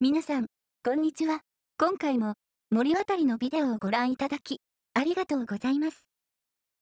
皆さん、こんにちは。今回も森渡りのビデオをご覧いただき、ありがとうございます。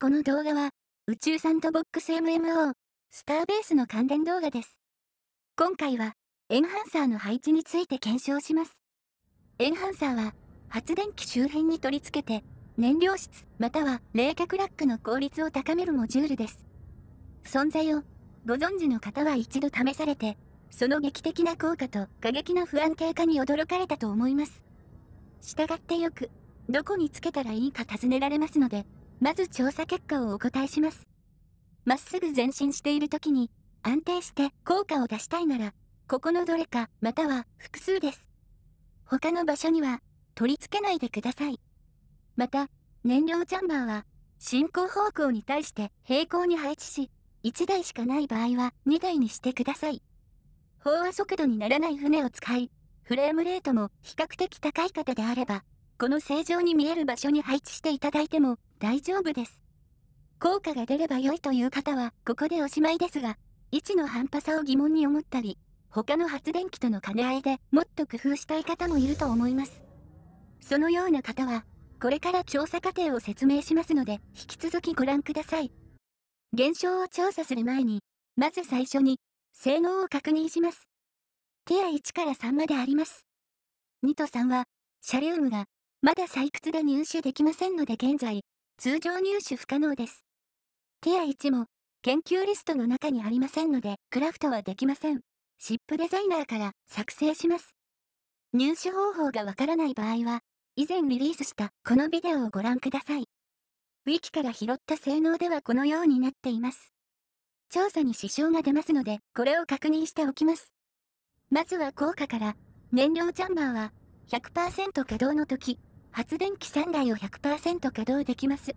この動画は、宇宙サンドボックス MMO、スターベースの関連動画です。今回は、エンハンサーの配置について検証します。エンハンサーは、発電機周辺に取り付けて、燃料室または冷却ラックの効率を高めるモジュールです。存在をご存知の方は一度試されてその劇的な効果と過激な不安定化に驚かれたと思います。従ってよく、どこにつけたらいいか尋ねられますので、まず調査結果をお答えします。まっすぐ前進している時に、安定して効果を出したいなら、ここのどれか、または複数です。他の場所には、取り付けないでください。また、燃料チャンバーは、進行方向に対して平行に配置し、1台しかない場合は2台にしてください。飽和速度にならない船を使い、フレームレートも比較的高い方であれば、この正常に見える場所に配置していただいても大丈夫です。効果が出れば良いという方はここでおしまいですが、位置の半端さを疑問に思ったり、他の発電機との兼ね合いでもっと工夫したい方もいると思います。そのような方は、これから調査過程を説明しますので、引き続きご覧ください。現象を調査する前に、まず最初に、性能を確認します。ティア1から3まであります。2と3は、シャリウムが、まだ採掘で入手できませんので現在、通常入手不可能です。ティア1も、研究リストの中にありませんので、クラフトはできません。シップデザイナーから作成します。入手方法がわからない場合は、以前リリースしたこのビデオをご覧ください。ウィキから拾った性能ではこのようになっています。調査に支障が出ますので、これを確認しておきます。まずは効果から、燃料チャンバーは100%稼働の時、発電機3台を100%稼働できます。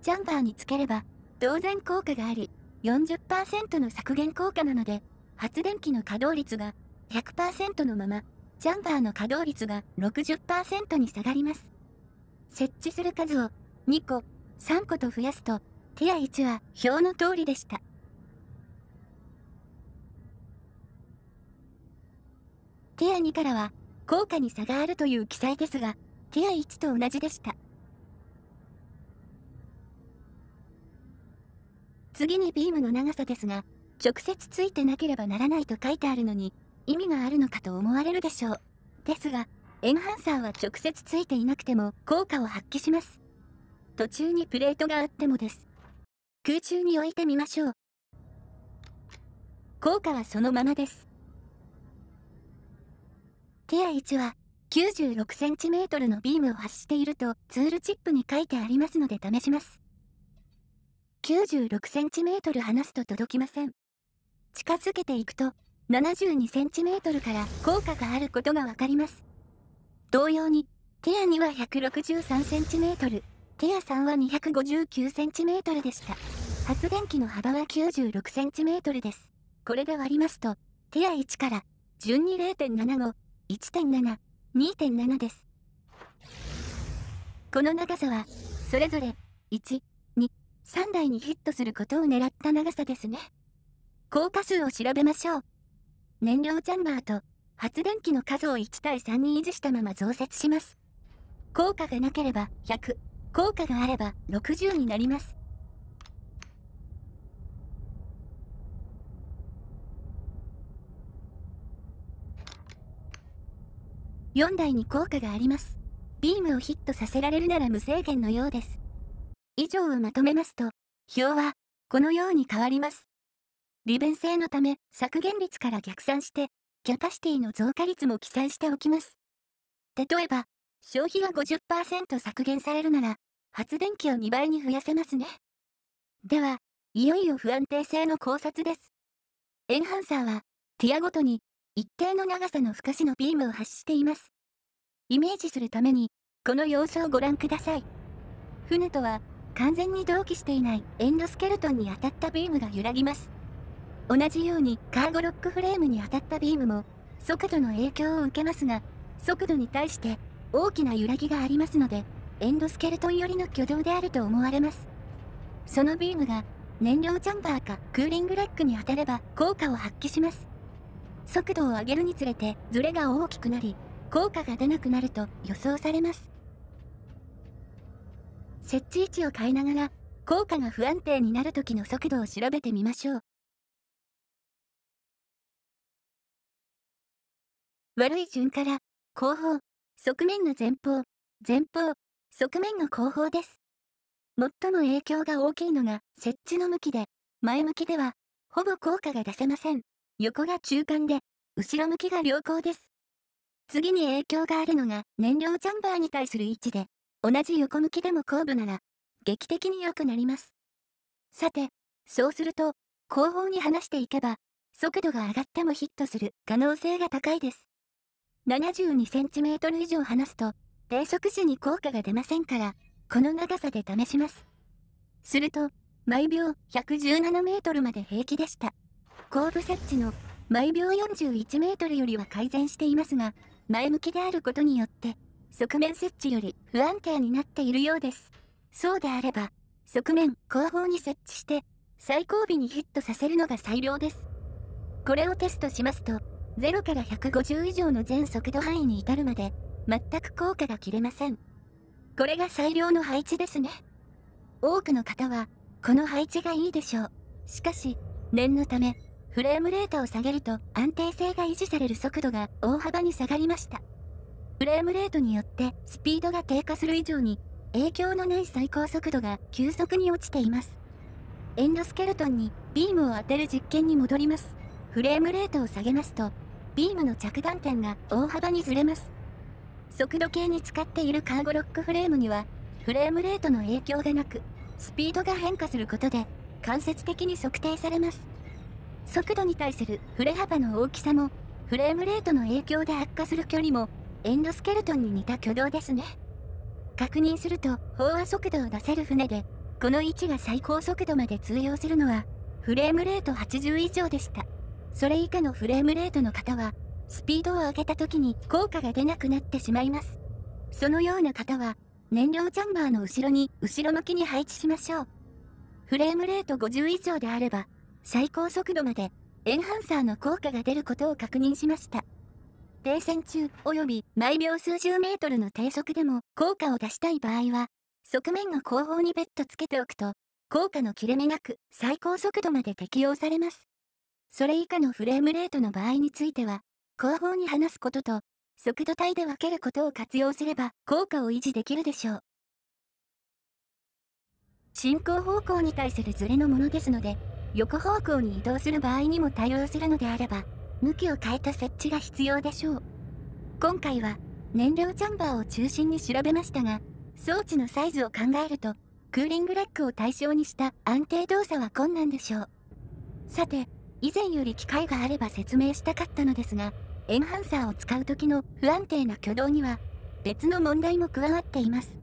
チャンバーにつければ、当然効果があり、40%の削減効果なので、発電機の稼働率が100%のまま、チャンバーの稼働率が60%に下がります。設置する数を2個、3個と増やすと、ティア1は表の通りでした。ティア2からは効果に差があるという記載ですが、ティア1と同じでした。次にビームの長さですが、直接ついてなければならないと書いてあるのに、意味があるのかと思われるでしょう。ですが、エンハンサーは直接ついていなくても効果を発揮します途中にプレートがあってもです空中に置いてみましょう効果はそのままですィア1は 96cm のビームを発しているとツールチップに書いてありますので試します 96cm 離すと届きません近づけていくと 72cm から効果があることが分かります同様に、テア2は 163cm、テア3は 259cm でした。発電機の幅は 96cm です。これで割りますと、テア1から順に0.75、1.7、2.7です。この長さは、それぞれ、1、2、3台にヒットすることを狙った長さですね。効果数を調べましょう。燃料チャンバーと発電機の数を1対3に維持したまま増設します。効果がなければ100、効果があれば60になります。4台に効果があります。ビームをヒットさせられるなら無制限のようです。以上をまとめますと、表はこのように変わります。利便性のため削減率から逆算してキャパシティの増加率も記載しておきます。例えば、消費が50%削減されるなら、発電機を2倍に増やせますね。では、いよいよ不安定性の考察です。エンハンサーは、ティアごとに、一定の長さの不可視のビームを発しています。イメージするために、この様子をご覧ください。船とは、完全に同期していないエンドスケルトンに当たったビームが揺らぎます。同じようにカーゴロックフレームに当たったビームも速度の影響を受けますが速度に対して大きな揺らぎがありますのでエンドスケルトン寄りの挙動であると思われますそのビームが燃料チャンバーかクーリングラックに当たれば効果を発揮します速度を上げるにつれてズレが大きくなり効果が出なくなると予想されます設置位置を変えながら効果が不安定になる時の速度を調べてみましょう悪い順から、後方、側面の前方、前方、側面の後方です。最も影響が大きいのが設置の向きで、前向きでは、ほぼ効果が出せません。横が中間で、後ろ向きが良好です。次に影響があるのが燃料チャンバーに対する位置で、同じ横向きでも後部なら、劇的に良くなります。さて、そうすると、後方に離していけば、速度が上がってもヒットする可能性が高いです。72cm 以上離すと、低食時に効果が出ませんから、この長さで試します。すると、毎秒117メートルまで平気でした。後部設置の毎秒41メートルよりは改善していますが、前向きであることによって、側面設置より不安定になっているようです。そうであれば、側面後方に設置して、最後尾にヒットさせるのが最良です。これをテストしますと、0から150以上の全速度範囲に至るまで、全く効果が切れません。これが最良の配置ですね。多くの方は、この配置がいいでしょう。しかし、念のため、フレームレートを下げると安定性が維持される速度が大幅に下がりました。フレームレートによってスピードが低下する以上に影響のない最高速度が急速に落ちています。エンドスケルトンにビームを当てる実験に戻ります。フレームレートを下げますとビームの着弾点が大幅にずれます。速度計に使っているカーゴロックフレームには、フレームレートの影響がなく、スピードが変化することで、間接的に測定されます。速度に対する振れ幅の大きさも、フレームレートの影響で悪化する距離も、エンドスケルトンに似た挙動ですね。確認すると、飽和速度を出せる船で、この位置が最高速度まで通用するのは、フレームレート80以上でした。それ以下のフレームレートの方は、スピードを上げた時に効果が出なくなってしまいます。そのような方は、燃料チャンバーの後ろに後ろ向きに配置しましょう。フレームレート50以上であれば、最高速度までエンハンサーの効果が出ることを確認しました。停戦中及び毎秒数十メートルの低速でも効果を出したい場合は、側面の後方にベッドつけておくと、効果の切れ目なく最高速度まで適用されます。それ以下のフレームレートの場合については、後方に話すことと、速度帯で分けることを活用すれば効果を維持できるでしょう。進行方向に対するズレのものですので、横方向に移動する場合にも対応するのであれば、向きを変えた設置が必要でしょう。今回は、燃料チャンバーを中心に調べましたが、装置のサイズを考えると、クーリングラックを対象にした安定動作は困難でしょう。さて、以前より機会があれば説明したかったのですが、エンハンサーを使う時の不安定な挙動には、別の問題も加わっています。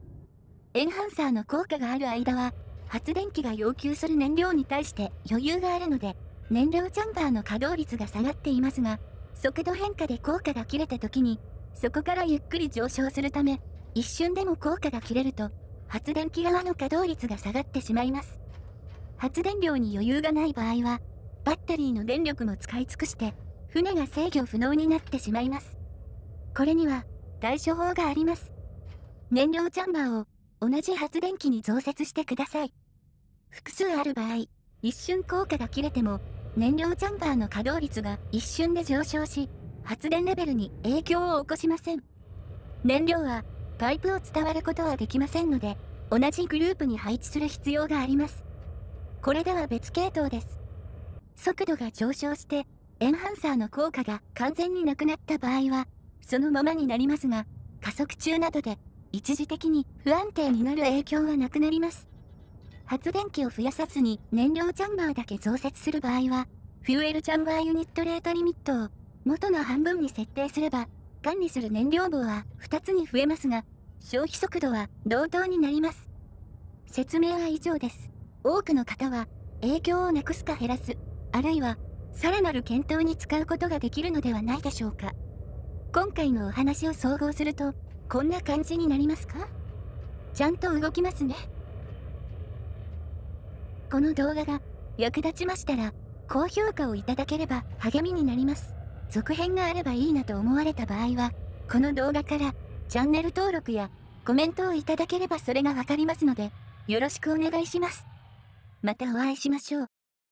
エンハンサーの効果がある間は、発電機が要求する燃料に対して余裕があるので、燃料チャンバーの稼働率が下がっていますが、速度変化で効果が切れた時に、そこからゆっくり上昇するため、一瞬でも効果が切れると、発電機側の稼働率が下がってしまいます。発電量に余裕がない場合は、バッテリーの電力も使い尽くして船が制御不能になってしまいますこれには対処法があります燃料チャンバーを同じ発電機に増設してください複数ある場合一瞬効果が切れても燃料チャンバーの稼働率が一瞬で上昇し発電レベルに影響を起こしません燃料はパイプを伝わることはできませんので同じグループに配置する必要がありますこれでは別系統です速度が上昇してエンハンサーの効果が完全になくなった場合はそのままになりますが加速中などで一時的に不安定になる影響はなくなります発電機を増やさずに燃料チャンバーだけ増設する場合はフューエルチャンバーユニットレートリミットを元の半分に設定すれば管理する燃料棒は2つに増えますが消費速度は同等になります説明は以上です多くの方は影響をなくすか減らすあるいはさらなる検討に使うことができるのではないでしょうか今回のお話を総合するとこんな感じになりますかちゃんと動きますねこの動画が役立ちましたら高評価をいただければ励みになります続編があればいいなと思われた場合はこの動画からチャンネル登録やコメントをいただければそれがわかりますのでよろしくお願いしますまたお会いしましょう